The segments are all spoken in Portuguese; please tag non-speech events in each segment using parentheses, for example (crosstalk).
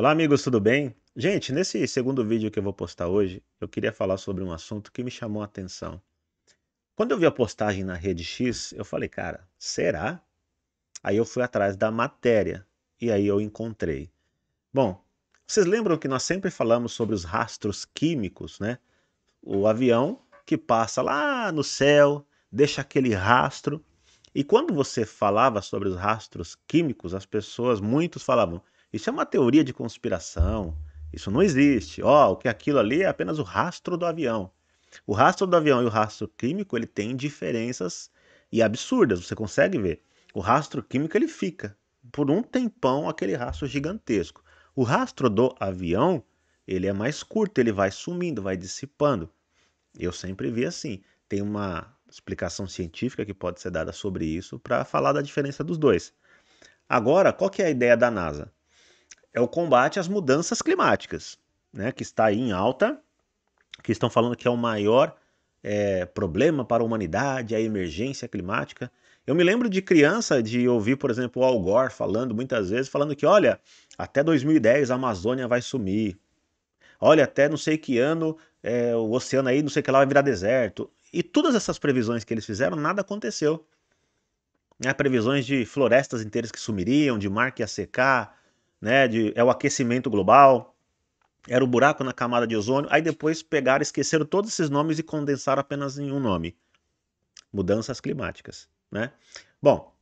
Olá, amigos, tudo bem? Gente, nesse segundo vídeo que eu vou postar hoje, eu queria falar sobre um assunto que me chamou a atenção. Quando eu vi a postagem na rede X, eu falei, cara, será? Aí eu fui atrás da matéria e aí eu encontrei. Bom, vocês lembram que nós sempre falamos sobre os rastros químicos, né? O avião que passa lá no céu, deixa aquele rastro. E quando você falava sobre os rastros químicos, as pessoas, muitos falavam, isso é uma teoria de conspiração. Isso não existe. Ó, oh, o que é aquilo ali é apenas o rastro do avião. O rastro do avião e o rastro químico, ele tem diferenças e absurdas, você consegue ver. O rastro químico ele fica por um tempão aquele rastro gigantesco. O rastro do avião, ele é mais curto, ele vai sumindo, vai dissipando. Eu sempre vi assim. Tem uma explicação científica que pode ser dada sobre isso para falar da diferença dos dois. Agora, qual que é a ideia da NASA? é o combate às mudanças climáticas, né, que está aí em alta, que estão falando que é o maior é, problema para a humanidade, a emergência climática. Eu me lembro de criança de ouvir, por exemplo, o Al Gore falando muitas vezes, falando que, olha, até 2010 a Amazônia vai sumir. Olha, até não sei que ano é, o oceano aí, não sei que lá, vai virar deserto. E todas essas previsões que eles fizeram, nada aconteceu. Né, previsões de florestas inteiras que sumiriam, de mar que ia secar, né? De, é o aquecimento global, era o buraco na camada de ozônio. Aí depois pegaram, esqueceram todos esses nomes e condensaram apenas em um nome: mudanças climáticas, né? Bom,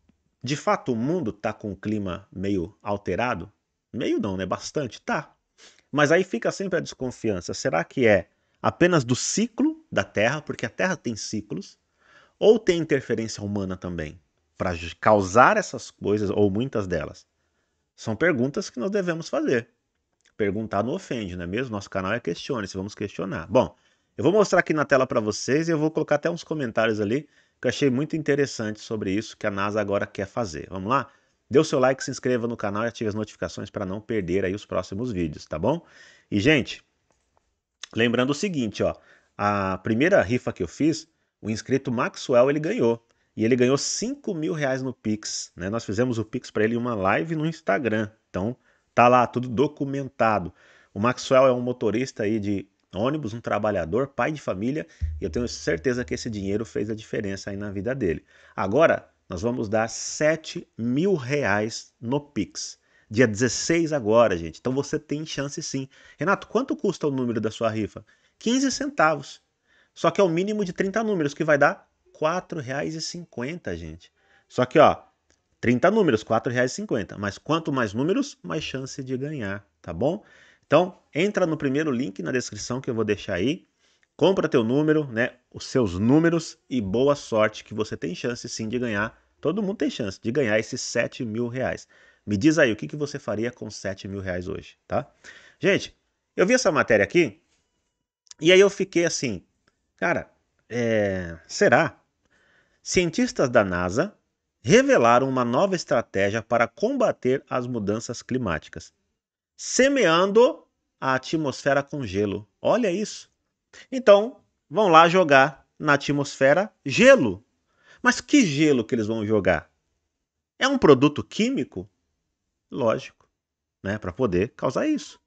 de fato o mundo está com o clima meio alterado, meio não, né? Bastante, tá? Mas aí fica sempre a desconfiança. Será que é apenas do ciclo da Terra, porque a Terra tem ciclos, ou tem interferência humana também para causar essas coisas ou muitas delas? São perguntas que nós devemos fazer. Perguntar não ofende, não é mesmo? Nosso canal é questione, se vamos questionar. Bom, eu vou mostrar aqui na tela para vocês e eu vou colocar até uns comentários ali que eu achei muito interessante sobre isso que a NASA agora quer fazer. Vamos lá? Dê o seu like, se inscreva no canal e ative as notificações para não perder aí os próximos vídeos, tá bom? E, gente, lembrando o seguinte, ó, a primeira rifa que eu fiz, o inscrito Maxwell, ele ganhou e ele ganhou 5 mil reais no Pix. Né? Nós fizemos o Pix para ele em uma live no Instagram. Então tá lá, tudo documentado. O Maxwell é um motorista aí de ônibus, um trabalhador, pai de família, e eu tenho certeza que esse dinheiro fez a diferença aí na vida dele. Agora, nós vamos dar 7 mil reais no Pix. Dia 16 agora, gente. Então você tem chance sim. Renato, quanto custa o número da sua rifa? 15 centavos. Só que é o mínimo de 30 números, que vai dar 4,50, gente. Só que, ó, 30 números, R$ 4,50. Mas quanto mais números, mais chance de ganhar, tá bom? Então, entra no primeiro link na descrição que eu vou deixar aí. Compra teu número, né? Os seus números e boa sorte que você tem chance sim de ganhar. Todo mundo tem chance de ganhar esses 7 mil reais. Me diz aí, o que, que você faria com 7 mil reais hoje, tá? Gente, eu vi essa matéria aqui e aí eu fiquei assim, cara, é, será cientistas da NASA revelaram uma nova estratégia para combater as mudanças climáticas, semeando a atmosfera com gelo. Olha isso! Então, vão lá jogar na atmosfera gelo. Mas que gelo que eles vão jogar? É um produto químico? Lógico, né, para poder causar isso.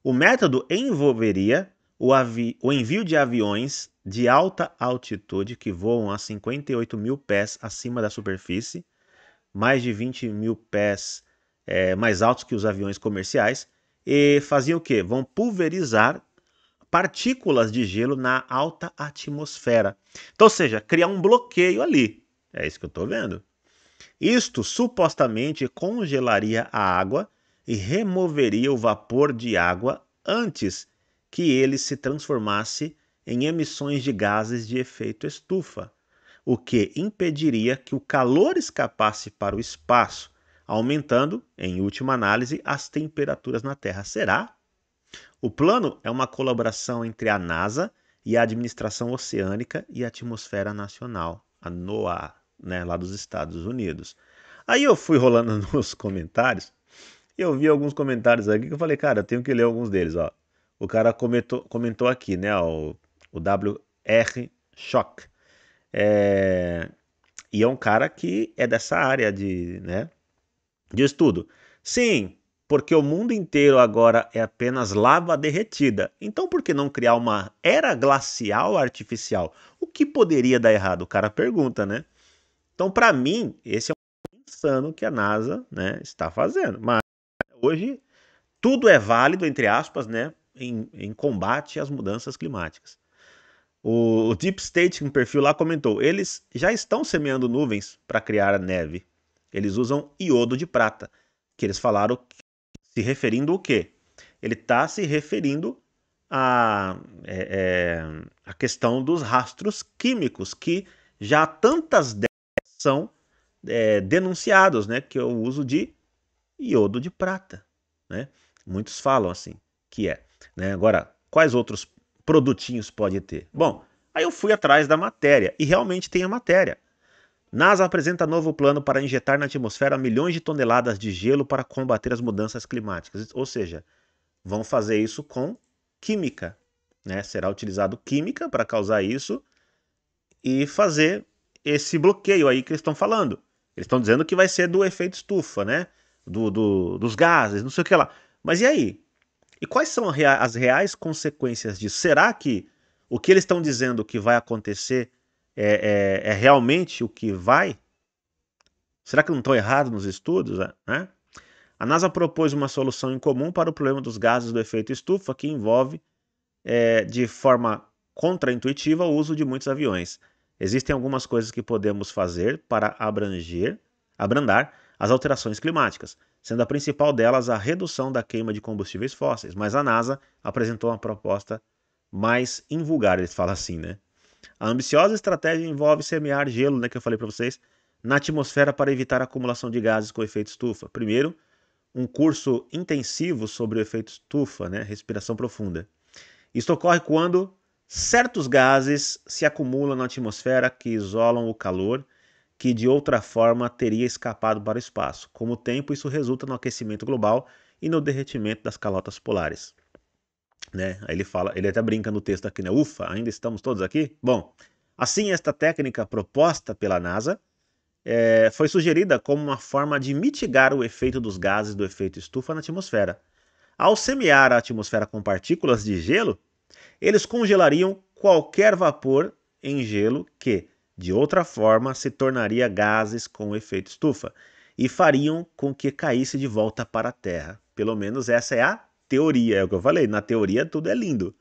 O método envolveria o, avi... o envio de aviões de alta altitude que voam a 58 mil pés acima da superfície, mais de 20 mil pés é, mais altos que os aviões comerciais, e faziam o quê? Vão pulverizar partículas de gelo na alta atmosfera. Então, ou seja, criar um bloqueio ali. É isso que eu estou vendo. Isto supostamente congelaria a água e removeria o vapor de água antes que ele se transformasse em emissões de gases de efeito estufa, o que impediria que o calor escapasse para o espaço, aumentando, em última análise, as temperaturas na Terra. Será? O plano é uma colaboração entre a NASA e a Administração Oceânica e Atmosfera Nacional, a NOAA, né, lá dos Estados Unidos. Aí eu fui rolando (laughs) nos comentários, e eu vi alguns comentários aqui que eu falei, cara, eu tenho que ler alguns deles, ó. O cara comentou, comentou aqui, né? O, o WR Shock. É, e é um cara que é dessa área de, né, de estudo. Sim, porque o mundo inteiro agora é apenas lava derretida. Então por que não criar uma era glacial artificial? O que poderia dar errado? O cara pergunta, né? Então para mim, esse é um insano que a NASA, né, está fazendo. Mas hoje tudo é válido entre aspas, né? em, em combate às mudanças climáticas. O, Deep State, um perfil lá, comentou: eles já estão semeando nuvens para criar neve. Eles usam iodo de prata, que eles falaram se referindo ao quê? Ele está se referindo à é, é, questão dos rastros químicos, que já há tantas décadas são é, denunciados, né? Que é o uso de iodo de prata, né? Muitos falam assim que é. Né? Agora, quais outros produtinhos pode ter? Bom, aí eu fui atrás da matéria e realmente tem a matéria. NASA apresenta novo plano para injetar na atmosfera milhões de toneladas de gelo para combater as mudanças climáticas. Ou seja, vão fazer isso com química. Né? Será utilizado química para causar isso e fazer esse bloqueio aí que eles estão falando. Eles estão dizendo que vai ser do efeito estufa, né? Do, do, dos gases, não sei o que lá. Mas e aí? E quais são as reais consequências disso? Será que o que eles estão dizendo que vai acontecer é, é, é realmente o que vai? Será que não estão errados nos estudos? É, né? A NASA propôs uma solução em comum para o problema dos gases do efeito estufa, que envolve, é, de forma contraintuitiva, o uso de muitos aviões. Existem algumas coisas que podemos fazer para abranger, abrandar as alterações climáticas sendo a principal delas a redução da queima de combustíveis fósseis. Mas a NASA apresentou uma proposta mais invulgar, eles falam assim, né? A ambiciosa estratégia envolve semear gelo, né, que eu falei para vocês, na atmosfera para evitar a acumulação de gases com efeito estufa. Primeiro, um curso intensivo sobre o efeito estufa, né, respiração profunda. Isto ocorre quando certos gases se acumulam na atmosfera que isolam o calor que de outra forma teria escapado para o espaço. Com o tempo, isso resulta no aquecimento global e no derretimento das calotas polares. Né? Aí ele fala, ele até brinca no texto aqui, né? Ufa, ainda estamos todos aqui? Bom, assim esta técnica proposta pela NASA é, foi sugerida como uma forma de mitigar o efeito dos gases do efeito estufa na atmosfera. Ao semear a atmosfera com partículas de gelo, eles congelariam qualquer vapor em gelo que, de outra forma, se tornaria gases com efeito estufa e fariam com que caísse de volta para a Terra. Pelo menos essa é a teoria, é o que eu falei. Na teoria, tudo é lindo.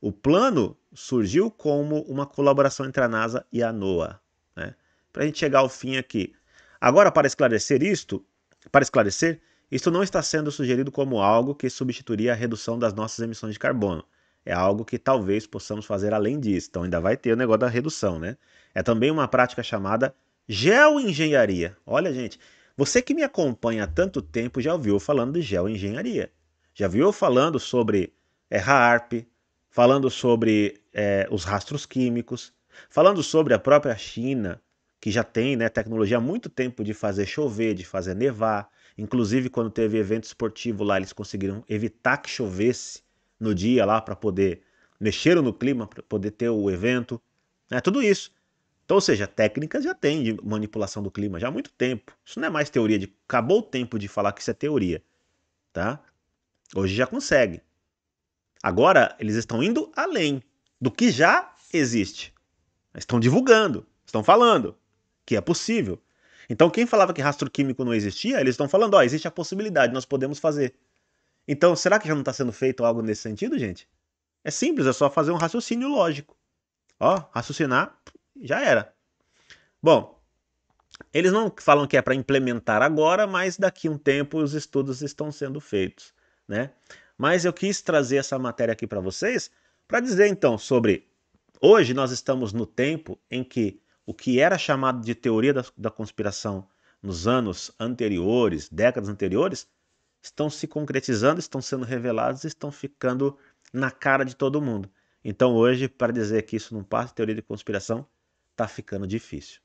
O plano surgiu como uma colaboração entre a NASA e a NOAA. Né? Para a gente chegar ao fim aqui. Agora, para esclarecer isto, para esclarecer, isto não está sendo sugerido como algo que substituiria a redução das nossas emissões de carbono. É algo que talvez possamos fazer além disso. Então ainda vai ter o negócio da redução, né? É também uma prática chamada geoengenharia. Olha, gente, você que me acompanha há tanto tempo já ouviu falando de geoengenharia. Já viu falando sobre é, HAARP, falando sobre é, os rastros químicos, falando sobre a própria China, que já tem né, tecnologia há muito tempo de fazer chover, de fazer nevar. Inclusive, quando teve evento esportivo lá, eles conseguiram evitar que chovesse no dia lá para poder mexeram no clima, para poder ter o evento. É Tudo isso. Então, ou seja, técnicas já tem de manipulação do clima já há muito tempo. Isso não é mais teoria de acabou o tempo de falar que isso é teoria, tá? Hoje já consegue. Agora eles estão indo além do que já existe. Estão divulgando, estão falando que é possível. Então, quem falava que rastro químico não existia, eles estão falando, ó, existe a possibilidade, nós podemos fazer. Então, será que já não está sendo feito algo nesse sentido, gente? É simples, é só fazer um raciocínio lógico. Ó, raciocinar já era. Bom, eles não falam que é para implementar agora, mas daqui a um tempo os estudos estão sendo feitos, né? Mas eu quis trazer essa matéria aqui para vocês para dizer então sobre hoje nós estamos no tempo em que o que era chamado de teoria da, da conspiração nos anos anteriores, décadas anteriores, estão se concretizando, estão sendo revelados, estão ficando na cara de todo mundo. Então hoje, para dizer que isso não passa teoria de conspiração, tá ficando difícil.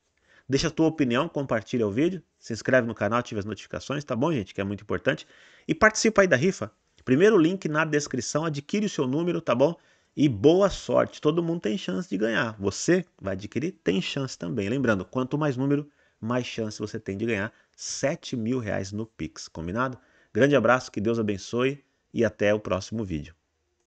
Deixa a tua opinião, compartilha o vídeo, se inscreve no canal, ativa as notificações, tá bom, gente? Que é muito importante. E participa aí da rifa. Primeiro link na descrição, adquire o seu número, tá bom? E boa sorte, todo mundo tem chance de ganhar. Você vai adquirir, tem chance também. Lembrando, quanto mais número, mais chance você tem de ganhar 7 mil reais no Pix, combinado? Grande abraço, que Deus abençoe e até o próximo vídeo.